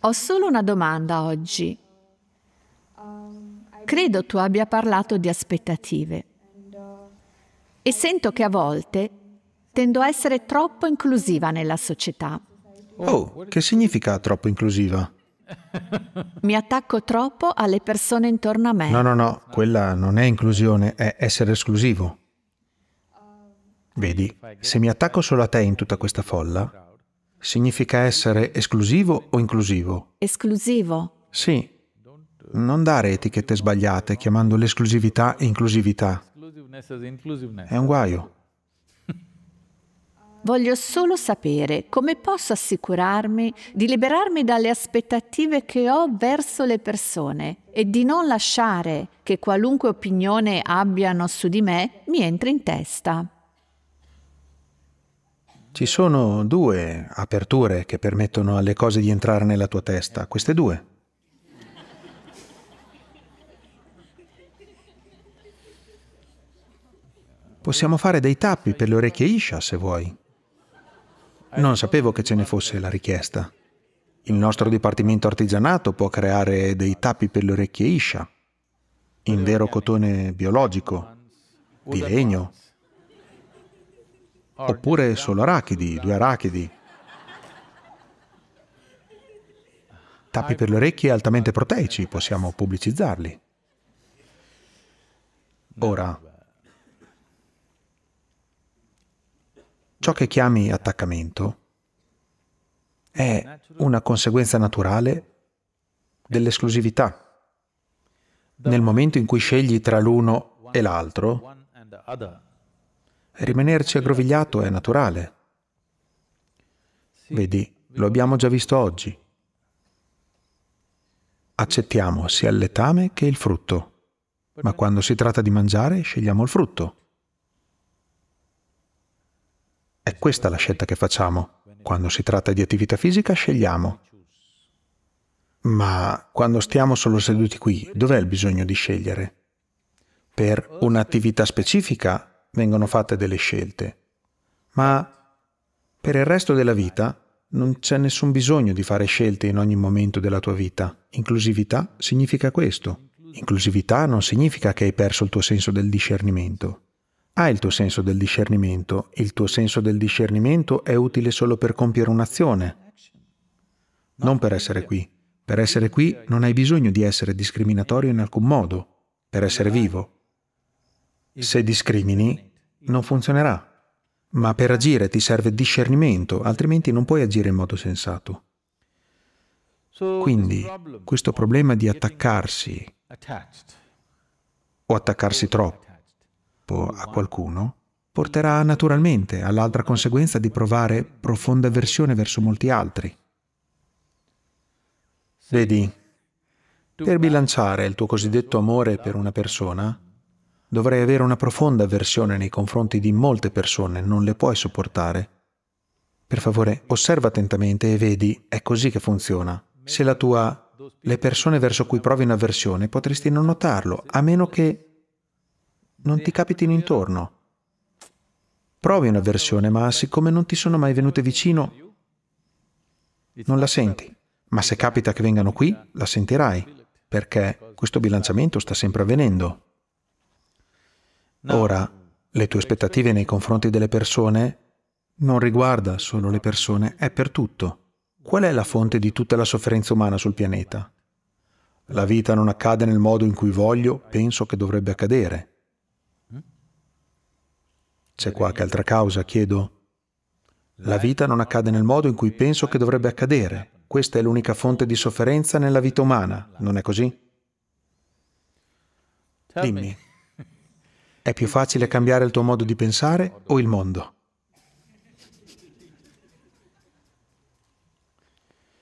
Ho solo una domanda oggi. Credo tu abbia parlato di aspettative e sento che a volte tendo a essere troppo inclusiva nella società. Oh, che significa troppo inclusiva? Mi attacco troppo alle persone intorno a me. No, no, no, quella non è inclusione, è essere esclusivo. Vedi, se mi attacco solo a te in tutta questa folla, significa essere esclusivo o inclusivo? Esclusivo. Sì. Non dare etichette sbagliate chiamando l'esclusività inclusività. È un guaio. Voglio solo sapere come posso assicurarmi di liberarmi dalle aspettative che ho verso le persone e di non lasciare che qualunque opinione abbiano su di me mi entri in testa. Ci sono due aperture che permettono alle cose di entrare nella tua testa, queste due. Possiamo fare dei tappi per le orecchie Isha se vuoi. Non sapevo che ce ne fosse la richiesta. Il nostro dipartimento artigianato può creare dei tappi per le orecchie Isha, in vero cotone biologico, di legno oppure solo arachidi, due arachidi. Tappi per le orecchie altamente proteici, possiamo pubblicizzarli. Ora, ciò che chiami attaccamento è una conseguenza naturale dell'esclusività. Nel momento in cui scegli tra l'uno e l'altro, Rimanerci aggrovigliato è naturale. Vedi, lo abbiamo già visto oggi. Accettiamo sia il letame che il frutto, ma quando si tratta di mangiare scegliamo il frutto. È questa la scelta che facciamo. Quando si tratta di attività fisica scegliamo. Ma quando stiamo solo seduti qui, dov'è il bisogno di scegliere? Per un'attività specifica vengono fatte delle scelte, ma per il resto della vita non c'è nessun bisogno di fare scelte in ogni momento della tua vita. Inclusività significa questo. Inclusività non significa che hai perso il tuo senso del discernimento. Hai il tuo senso del discernimento, il tuo senso del discernimento è utile solo per compiere un'azione, non per essere qui. Per essere qui non hai bisogno di essere discriminatorio in alcun modo, per essere vivo. Se discrimini, non funzionerà. Ma per agire ti serve discernimento, altrimenti non puoi agire in modo sensato. Quindi questo problema di attaccarsi o attaccarsi troppo a qualcuno porterà naturalmente all'altra conseguenza di provare profonda avversione verso molti altri. Vedi, per bilanciare il tuo cosiddetto amore per una persona, Dovrei avere una profonda avversione nei confronti di molte persone, non le puoi sopportare. Per favore, osserva attentamente e vedi, è così che funziona. Se la tua... le persone verso cui provi un'avversione potresti non notarlo, a meno che non ti capitino intorno. Provi un'avversione, ma siccome non ti sono mai venute vicino, non la senti. Ma se capita che vengano qui, la sentirai, perché questo bilanciamento sta sempre avvenendo. Ora, le tue aspettative nei confronti delle persone non riguarda solo le persone, è per tutto. Qual è la fonte di tutta la sofferenza umana sul pianeta? La vita non accade nel modo in cui voglio, penso che dovrebbe accadere. C'è qualche altra causa, chiedo. La vita non accade nel modo in cui penso che dovrebbe accadere. Questa è l'unica fonte di sofferenza nella vita umana, non è così? Dimmi, è più facile cambiare il tuo modo di pensare o il mondo?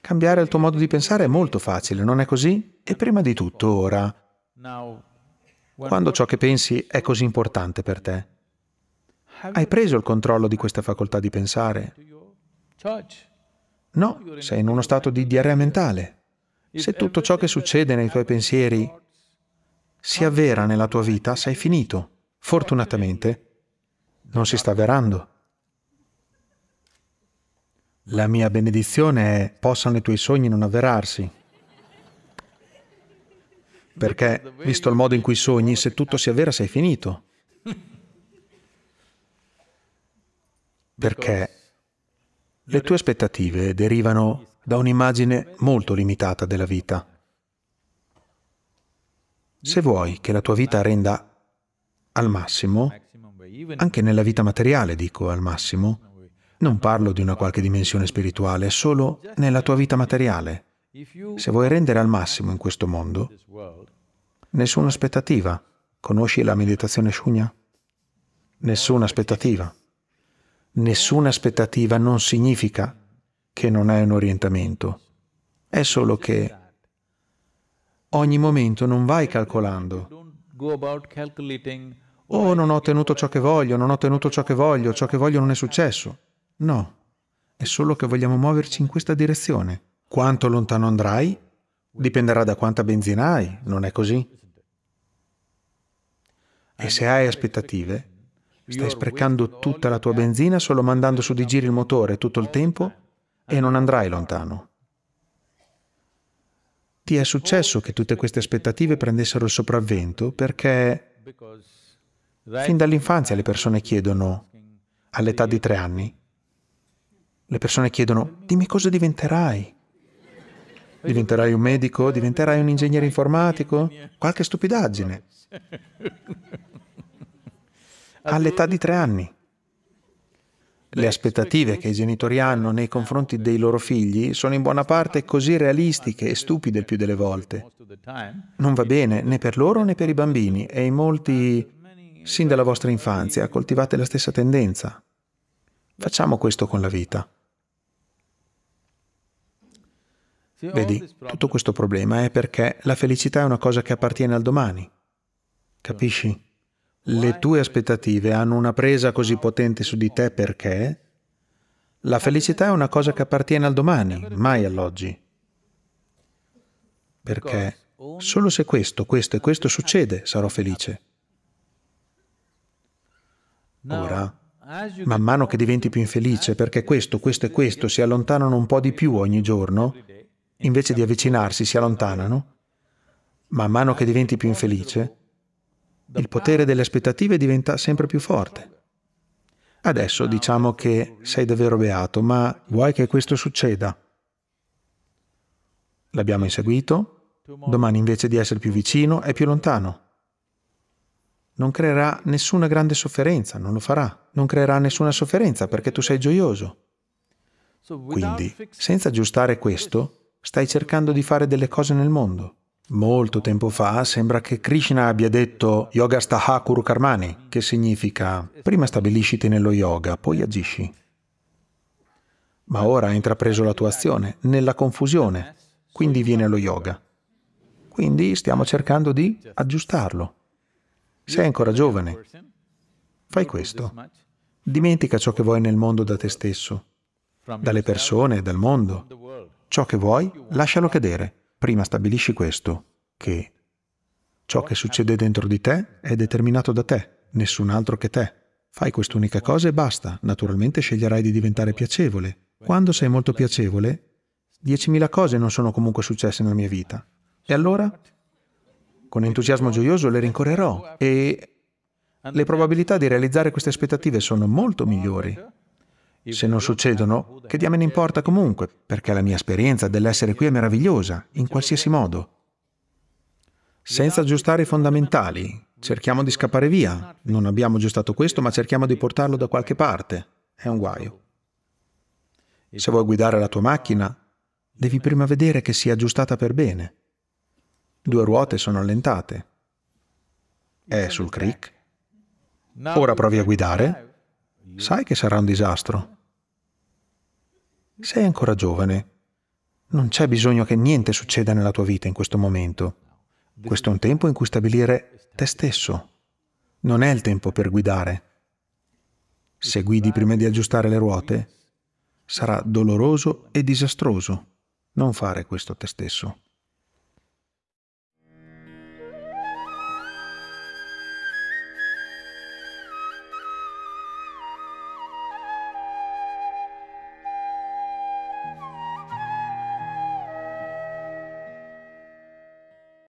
Cambiare il tuo modo di pensare è molto facile, non è così? E prima di tutto, ora, quando ciò che pensi è così importante per te, hai preso il controllo di questa facoltà di pensare? No, sei in uno stato di diarrea mentale. Se tutto ciò che succede nei tuoi pensieri si avvera nella tua vita, sei finito. Fortunatamente non si sta avverando. La mia benedizione è possano i tuoi sogni non avverarsi. Perché, visto il modo in cui sogni, se tutto si avvera sei finito. Perché le tue aspettative derivano da un'immagine molto limitata della vita. Se vuoi che la tua vita renda al massimo, anche nella vita materiale dico al massimo, non parlo di una qualche dimensione spirituale, solo nella tua vita materiale. Se vuoi rendere al massimo in questo mondo, nessuna aspettativa. Conosci la meditazione Shunya? Nessuna aspettativa. Nessuna aspettativa non significa che non hai un orientamento, è solo che ogni momento non vai calcolando, Oh, non ho ottenuto ciò che voglio, non ho ottenuto ciò che voglio, ciò che voglio non è successo. No, è solo che vogliamo muoverci in questa direzione. Quanto lontano andrai? Dipenderà da quanta benzina hai, non è così? E se hai aspettative, stai sprecando tutta la tua benzina solo mandando su di giri il motore tutto il tempo e non andrai lontano. Ti è successo che tutte queste aspettative prendessero il sopravvento perché fin dall'infanzia le persone chiedono, all'età di tre anni, le persone chiedono, dimmi cosa diventerai? Diventerai un medico? Diventerai un ingegnere informatico? Qualche stupidaggine. All'età di tre anni. Le aspettative che i genitori hanno nei confronti dei loro figli sono in buona parte così realistiche e stupide il più delle volte. Non va bene né per loro né per i bambini e in molti, sin dalla vostra infanzia, coltivate la stessa tendenza. Facciamo questo con la vita. Vedi, tutto questo problema è perché la felicità è una cosa che appartiene al domani. Capisci? Le tue aspettative hanno una presa così potente su di te perché la felicità è una cosa che appartiene al domani, mai all'oggi. Perché solo se questo, questo e questo succede sarò felice. Ora, man mano che diventi più infelice, perché questo, questo e questo si allontanano un po' di più ogni giorno, invece di avvicinarsi si allontanano, man mano che diventi più infelice, il potere delle aspettative diventa sempre più forte. Adesso diciamo che sei davvero beato, ma vuoi che questo succeda? L'abbiamo inseguito, domani invece di essere più vicino è più lontano. Non creerà nessuna grande sofferenza, non lo farà. Non creerà nessuna sofferenza perché tu sei gioioso. Quindi, senza aggiustare questo, stai cercando di fare delle cose nel mondo. Molto tempo fa sembra che Krishna abbia detto Yoga Stahakur Karmani, che significa prima stabilisciti nello yoga, poi agisci. Ma ora ha intrapreso la tua azione nella confusione, quindi viene lo yoga. Quindi stiamo cercando di aggiustarlo. Sei ancora giovane. Fai questo. Dimentica ciò che vuoi nel mondo da te stesso, dalle persone, dal mondo. Ciò che vuoi, lascialo cadere prima stabilisci questo, che ciò che succede dentro di te è determinato da te, nessun altro che te. Fai quest'unica cosa e basta. Naturalmente sceglierai di diventare piacevole. Quando sei molto piacevole, 10.000 cose non sono comunque successe nella mia vita. E allora, con entusiasmo gioioso, le rincorrerò e le probabilità di realizzare queste aspettative sono molto migliori. Se non succedono, che diamine importa comunque, perché la mia esperienza dell'essere qui è meravigliosa, in qualsiasi modo. Senza aggiustare i fondamentali, cerchiamo di scappare via. Non abbiamo aggiustato questo, ma cerchiamo di portarlo da qualche parte. È un guaio. Se vuoi guidare la tua macchina, devi prima vedere che sia aggiustata per bene. Due ruote sono allentate. È sul crick. Ora provi a guidare Sai che sarà un disastro. Sei ancora giovane. Non c'è bisogno che niente succeda nella tua vita in questo momento. Questo è un tempo in cui stabilire te stesso. Non è il tempo per guidare. Se guidi prima di aggiustare le ruote, sarà doloroso e disastroso non fare questo te stesso.